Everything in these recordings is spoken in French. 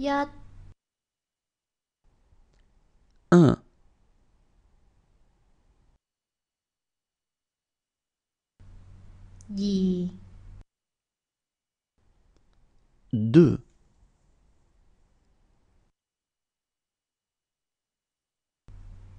1 1 2 2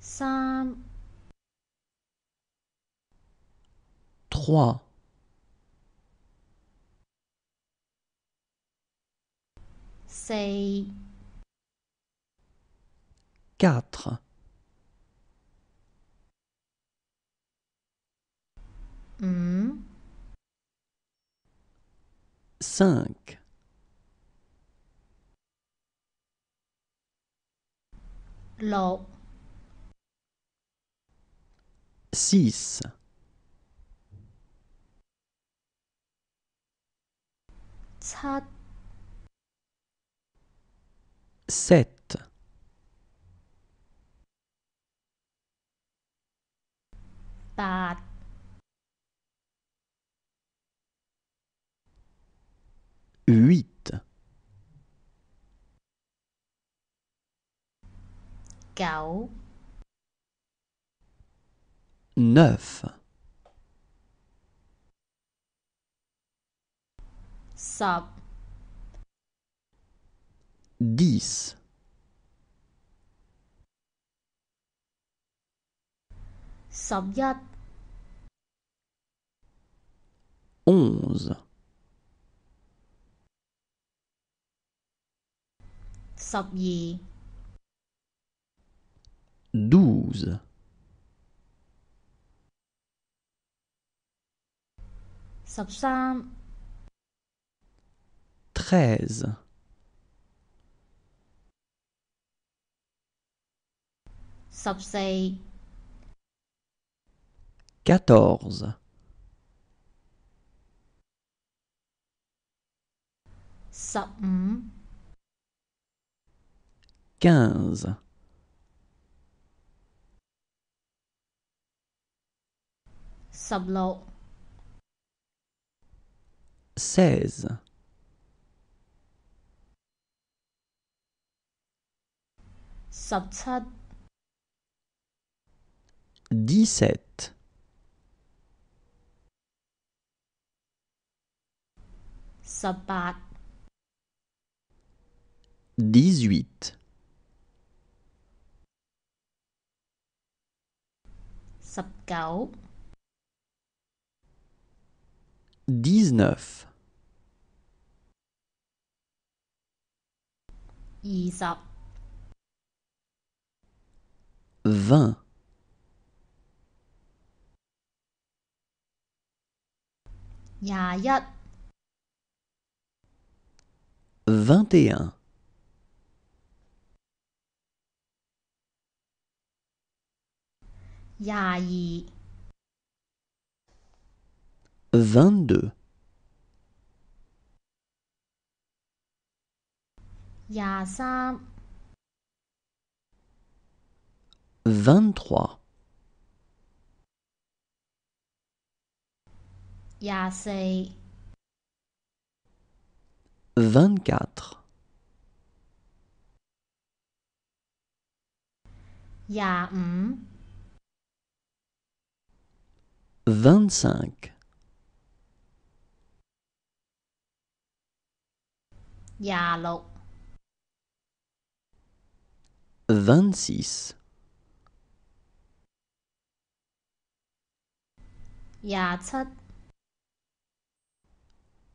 3 3 Say. 4. 5. Lo. 6. 7. 7 8 9 9 10 10 11 12 13 se 14. sub 15. sub 16. sub 17 18 18 19 20 vingt et un, vingt-deux, vingt trois 24 25 26 26 27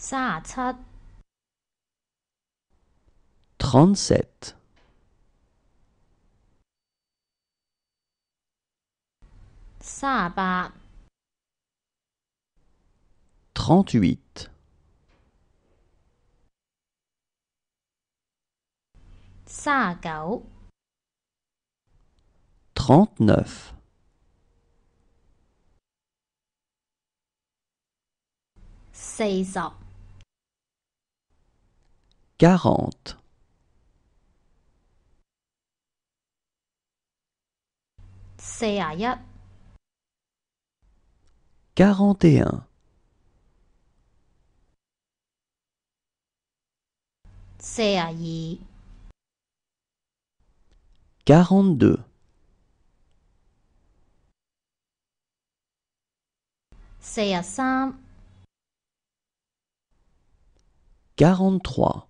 三十七，三十八，三十九，三廿九，四十。quarante. à Quarante et un. à Quarante-deux. à Quarante-trois.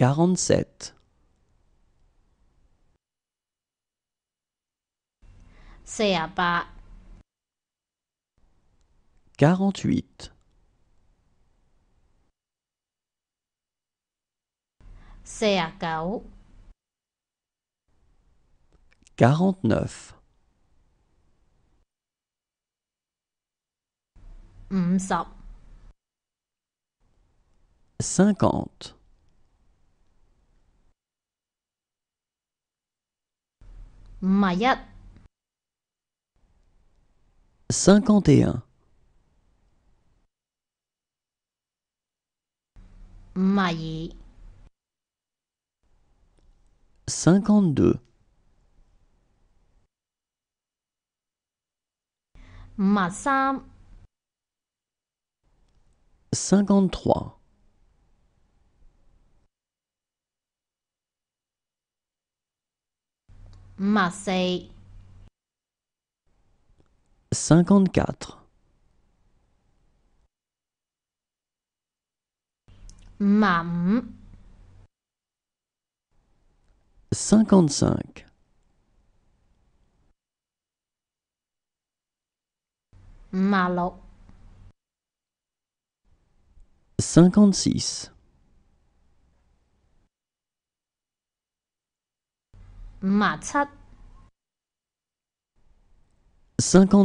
47 48 48 49 50唔係一。cinquante 51 un, 52 cinquante 53. cinquante quatre cinquante cinq cinquante six cinquante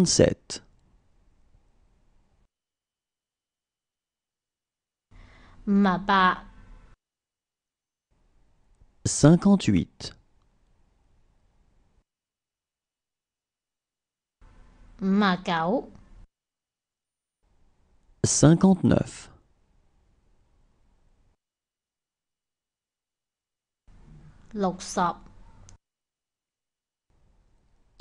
sept cinquante huit cinquante neuf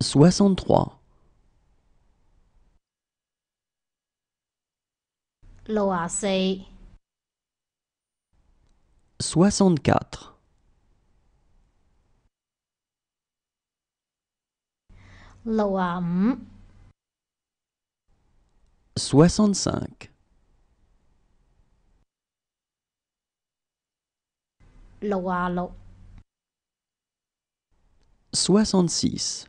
63 64 65 66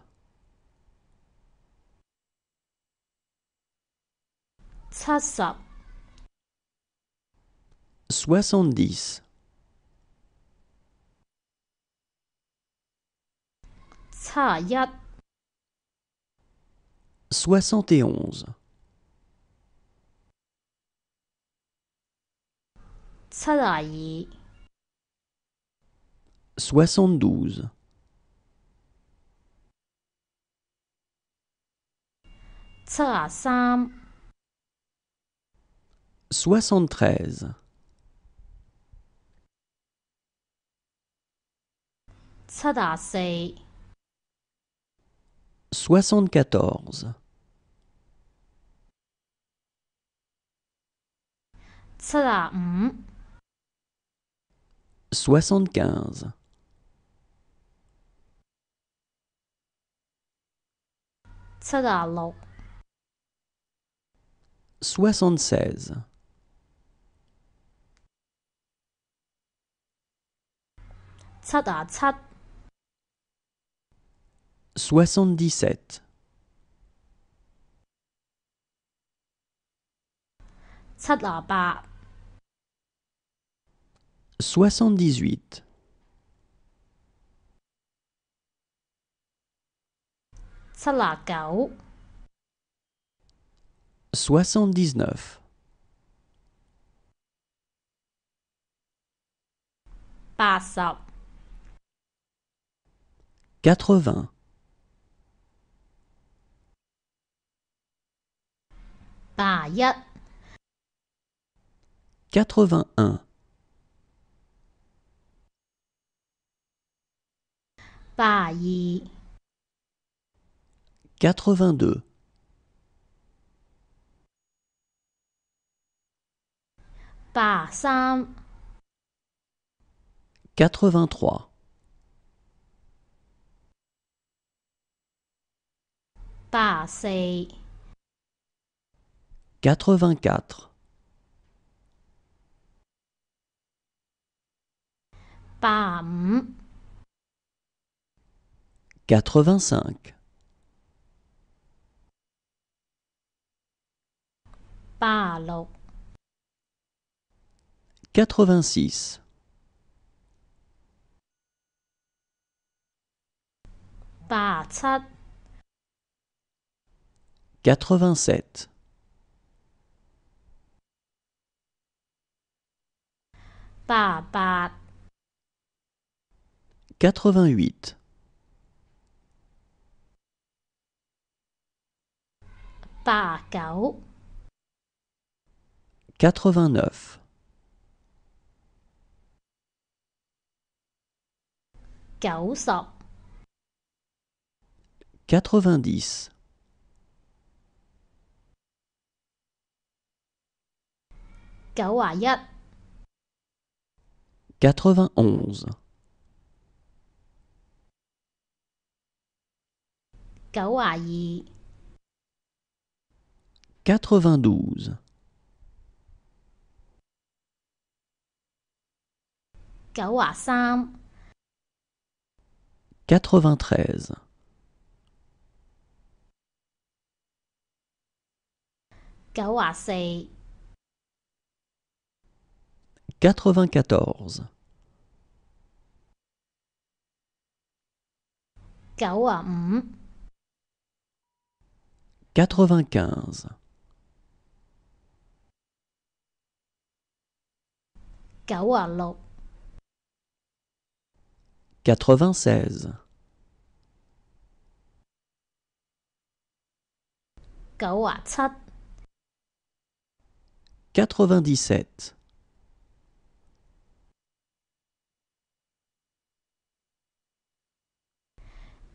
七十 soixante-dix, 七一 soixante et onze, soixante douze 七廿三、73 74 75 76七啊七，七十。七啊八，七十。八。七啊九，七十。九。八十。80 81 81 82 83 84, 85 86 87 87 88 89 90 90 91 92 93 94 94 95 96 97